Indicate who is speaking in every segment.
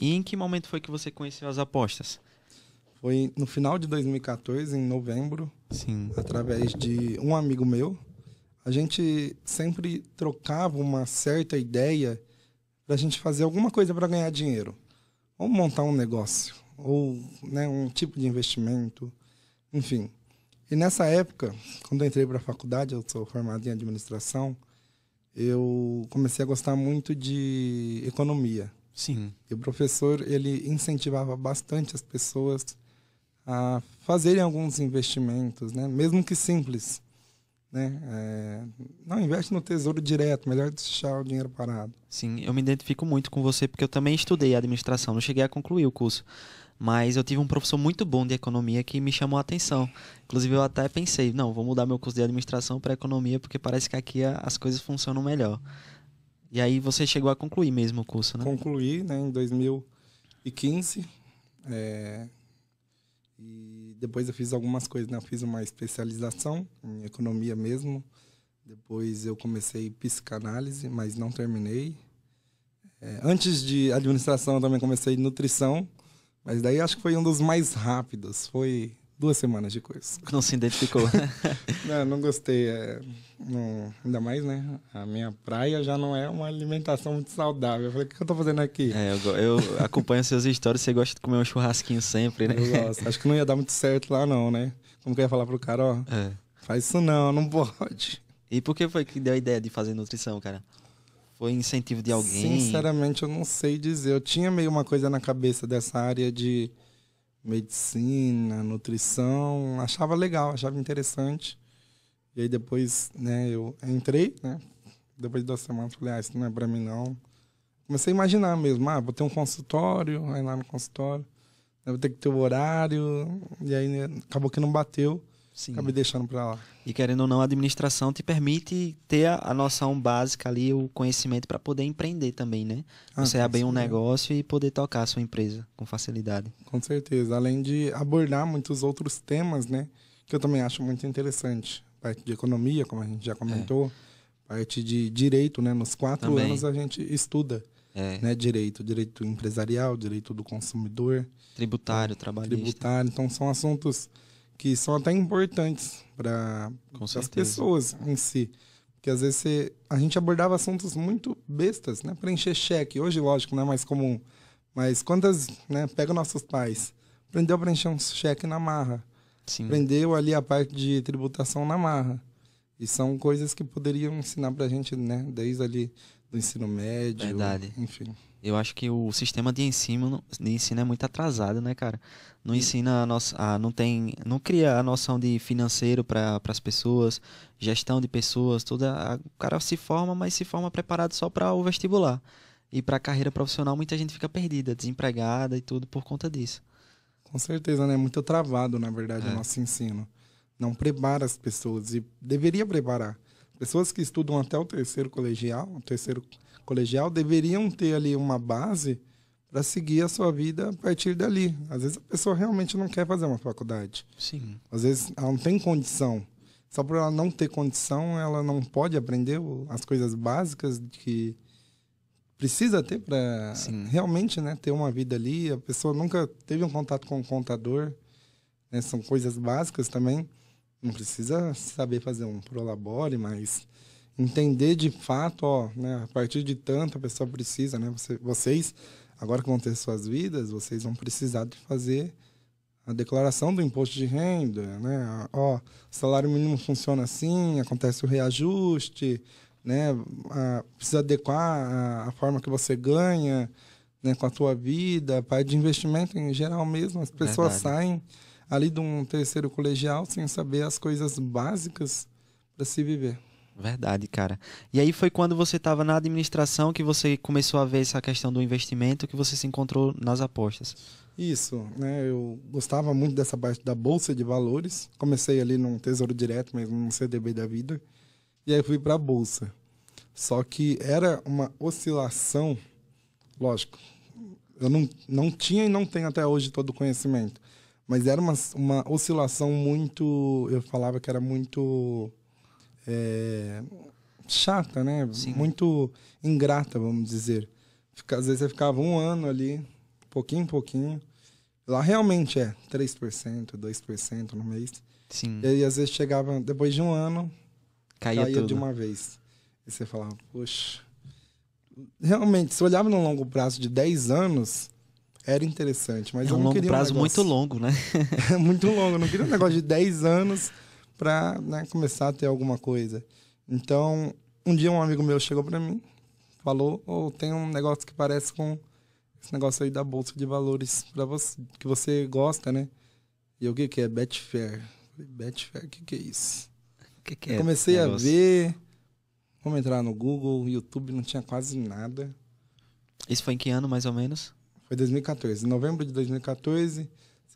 Speaker 1: E em que momento foi que você conheceu as apostas?
Speaker 2: Foi no final de 2014, em novembro. Sim. Através de um amigo meu. A gente sempre trocava uma certa ideia para a gente fazer alguma coisa para ganhar dinheiro. Ou montar um negócio, ou né, um tipo de investimento, enfim. E nessa época, quando eu entrei para a faculdade, eu sou formado em administração, eu comecei a gostar muito de economia. Sim. E o professor, ele incentivava bastante as pessoas a fazerem alguns investimentos, né? mesmo que simples. Né? É... não investe no tesouro direto, melhor deixar o dinheiro parado.
Speaker 1: Sim, eu me identifico muito com você, porque eu também estudei administração, não cheguei a concluir o curso. Mas eu tive um professor muito bom de economia que me chamou a atenção. Inclusive, eu até pensei, não, vou mudar meu curso de administração para economia, porque parece que aqui as coisas funcionam melhor. E aí você chegou a concluir mesmo o curso, né?
Speaker 2: Concluí, né, em 2015. É... E depois eu fiz algumas coisas, né? Eu fiz uma especialização em economia mesmo. Depois eu comecei psicanálise, mas não terminei. É... antes de administração, eu também comecei nutrição. Mas daí acho que foi um dos mais rápidos. Foi duas semanas de
Speaker 1: curso. Não se identificou.
Speaker 2: não, não gostei. É não, é, ainda mais, né? A minha praia já não é uma alimentação muito saudável. Eu falei, o que eu tô fazendo aqui? É, eu, eu
Speaker 1: acompanho suas histórias, você gosta de comer um churrasquinho sempre, né? Eu gosto. Acho
Speaker 2: que não ia dar muito certo lá, não, né? Como que eu ia falar pro cara, ó, é. faz isso não, não pode. E por que foi que deu a ideia de fazer
Speaker 1: nutrição, cara? Foi incentivo de alguém? Sinceramente,
Speaker 2: eu não sei dizer. Eu tinha meio uma coisa na cabeça dessa área de medicina, nutrição. Achava legal, achava interessante. E aí depois, né, eu entrei, né? Depois de duas semanas, falei, ah, isso não é pra mim não. Comecei a imaginar mesmo, ah, vou ter um consultório, aí lá no consultório, né, vou ter que ter o horário, e aí né, acabou que não
Speaker 1: bateu. Sim. Acabei deixando para lá. E querendo ou não, a administração te permite ter a, a noção básica ali, o conhecimento para poder empreender também, né? Ah, Você abrir um negócio e poder tocar a sua empresa com facilidade. Com certeza. Além de abordar muitos outros temas, né?
Speaker 2: Que eu também acho muito interessante parte de economia, como a gente já comentou, é. parte de direito, né? Nos quatro Também. anos a gente estuda é. né? direito, direito empresarial, direito do consumidor. Tributário, trabalhista. Tributário, então são assuntos que são até importantes para as pessoas em si. Porque às vezes você, a gente abordava assuntos muito bestas, né? Preencher cheque. Hoje, lógico, não é mais comum. Mas quantas, né? Pega nossos pais. Aprendeu a preencher um cheque na marra. Sim. Aprendeu ali a parte de tributação na marra. E são coisas que poderiam ensinar pra gente,
Speaker 1: né? Desde ali do ensino médio. Verdade. Enfim. Eu acho que o sistema de ensino, de ensino é muito atrasado, né, cara? Não ensina a nossa. não tem. Não cria a noção de financeiro para as pessoas, gestão de pessoas, toda. A, o cara se forma, mas se forma preparado só para o vestibular. E para a carreira profissional, muita gente fica perdida, desempregada e tudo por conta disso. Com certeza, né? Muito travado, na verdade, é. o nosso
Speaker 2: ensino. Não prepara as pessoas e deveria preparar. Pessoas que estudam até o terceiro colegial, o terceiro colegial, deveriam ter ali uma base para seguir a sua vida a partir dali. Às vezes a pessoa realmente não quer fazer uma faculdade. Sim. Às vezes ela não tem condição. Só por ela não ter condição, ela não pode aprender as coisas básicas que precisa ter para realmente né, ter uma vida ali. A pessoa nunca teve um contato com o contador. Né? São coisas básicas também. Não precisa saber fazer um prolabore, mas entender de fato, ó, né, a partir de tanto a pessoa precisa, né? Você, vocês, agora que vão ter suas vidas, vocês vão precisar de fazer a declaração do imposto de renda, né? Ó, salário mínimo funciona assim, acontece o reajuste, né? A, precisa adequar a, a, forma que você ganha, né? Com a tua vida, parte de investimento em geral mesmo. As pessoas Verdade. saem ali de um terceiro colegial sem saber as coisas básicas para se viver.
Speaker 1: Verdade, cara. E aí foi quando você estava na administração que você começou a ver essa questão do investimento que você se encontrou nas apostas.
Speaker 2: Isso, né? Eu gostava muito dessa parte da bolsa de valores. Comecei ali num tesouro direto, mesmo num CDB da vida e aí fui para a bolsa. Só que era uma oscilação, lógico, eu não, não tinha e não tenho até hoje todo o conhecimento, mas era uma, uma oscilação muito, eu falava que era muito é, chata, né? Sim. Muito ingrata, vamos dizer. Fica, às vezes você ficava um ano ali, pouquinho em pouquinho. Lá realmente é 3%, 2% no mês. Sim. E aí, às vezes chegava, depois de um ano,
Speaker 1: Caía, caía tudo. de uma
Speaker 2: vez. E você falava, poxa. Realmente, se olhava num longo prazo de 10 anos, era interessante. Mas é um eu não longo queria prazo um negócio... muito longo, né? é muito longo. Eu não queria um negócio de 10 anos para né, começar a ter alguma coisa. Então, um dia um amigo meu chegou para mim, falou: oh, tem um negócio que parece com esse negócio aí da bolsa de valores para você, que você gosta, né? E o que que é? Betfair. Betfair, o que que é isso? que, que é? Eu comecei a ver. Vamos entrar no Google, YouTube, não tinha quase nada. Isso foi em que ano, mais ou menos? Foi 2014. novembro de 2014, se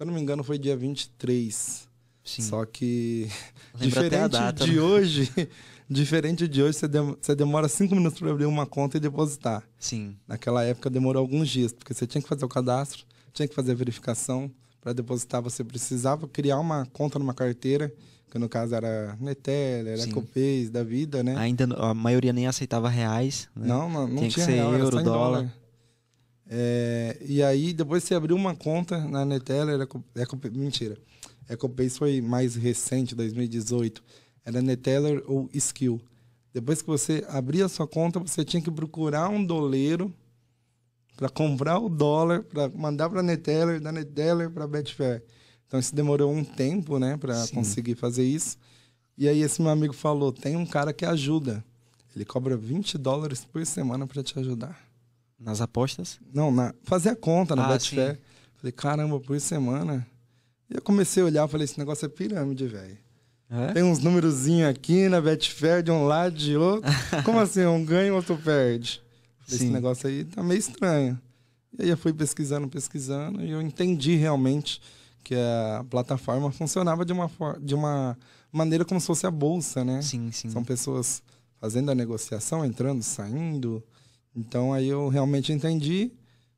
Speaker 2: eu não me engano, foi dia 23. Sim. Só que. Lembra diferente data, de né? hoje. diferente de hoje, você, você demora cinco minutos para abrir uma conta e depositar. Sim. Naquela época demorou alguns dias, porque você tinha que fazer o cadastro, tinha que fazer a verificação para depositar você precisava criar uma conta numa carteira, que no caso era
Speaker 1: Netel, era Copês da vida, né? Ainda a maioria nem aceitava reais. Né? Não, não, tinha, tinha que ser real, euro, dólar. dólar.
Speaker 2: É, e aí depois você abriu uma conta na Netel, era é mentira. Ecopays é foi mais recente, 2018. Era Neteller ou Skill. Depois que você abria a sua conta, você tinha que procurar um doleiro para comprar o dólar, para mandar para Neteller, da Neteller para Betfair. Então isso demorou um tempo, né, para conseguir fazer isso. E aí esse meu amigo falou: "Tem um cara que ajuda. Ele cobra 20 dólares por semana para te ajudar."
Speaker 1: Nas apostas?
Speaker 2: Não, na fazer a conta na ah, Betfair. Sim. Falei: "Caramba, por semana?" E eu comecei a olhar, falei: "Esse negócio é pirâmide, velho." É? Tem uns númerozinhos aqui na Betfair de um lado de outro. Como assim? Um ganha, outro perde desse Sim. negócio aí tá meio estranho. E aí eu fui pesquisando, pesquisando, e eu entendi realmente que a plataforma funcionava de uma, de uma maneira como se fosse a bolsa, né? Sim, sim. São pessoas fazendo a negociação, entrando, saindo. Então aí eu realmente entendi,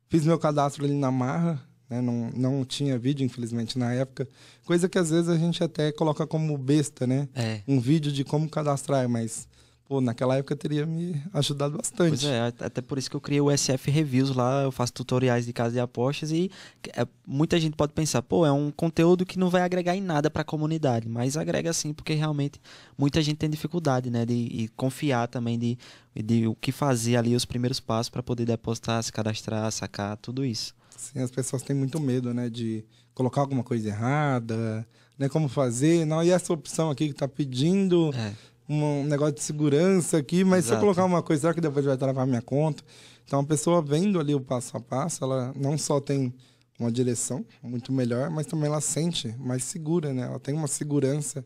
Speaker 2: fiz meu cadastro ali na marra, né? não, não tinha vídeo, infelizmente, na época. Coisa que às vezes a gente até coloca como besta, né? É. Um vídeo de como cadastrar, mas pô, naquela época teria
Speaker 1: me ajudado bastante. Pois é, até por isso que eu criei o SF Reviews lá, eu faço tutoriais de casa de apostas e é, muita gente pode pensar, pô, é um conteúdo que não vai agregar em nada para a comunidade, mas agrega sim, porque realmente muita gente tem dificuldade, né, de, de confiar também de, de o que fazer ali os primeiros passos para poder depositar, se cadastrar, sacar, tudo isso.
Speaker 2: Sim, as pessoas têm muito medo, né, de colocar alguma coisa errada, né, como fazer, não, e essa opção aqui que está pedindo, é um negócio de segurança aqui, mas Exato. se eu colocar uma coisa, será que depois vai travar minha conta? Então a pessoa vendo ali o passo a passo, ela não só tem uma direção muito melhor, mas também ela sente mais segura, né? Ela tem uma segurança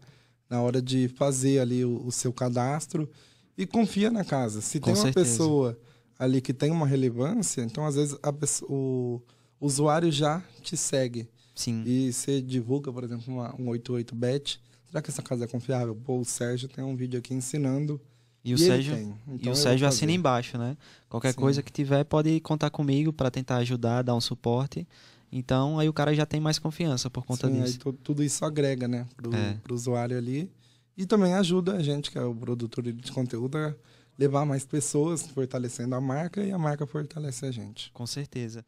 Speaker 2: na hora de fazer ali o, o seu cadastro e confia na casa. Se Com tem uma certeza. pessoa ali que tem uma relevância, então às vezes pessoa, o usuário já te segue. Sim. E você divulga, por exemplo, uma, um 88bet, será que essa casa é confiável? Pô, o Sérgio tem um vídeo aqui ensinando. E, e o Sérgio, então e o Sérgio assina embaixo,
Speaker 1: né? Qualquer Sim. coisa que tiver, pode contar comigo para tentar ajudar, dar um suporte. Então, aí o cara já tem mais confiança por conta Sim, disso.
Speaker 2: Aí, tudo isso agrega, né, pro, é. pro usuário ali. E também ajuda a gente, que é o produtor de conteúdo, a levar mais pessoas, fortalecendo a marca e a marca fortalece a gente. Com certeza.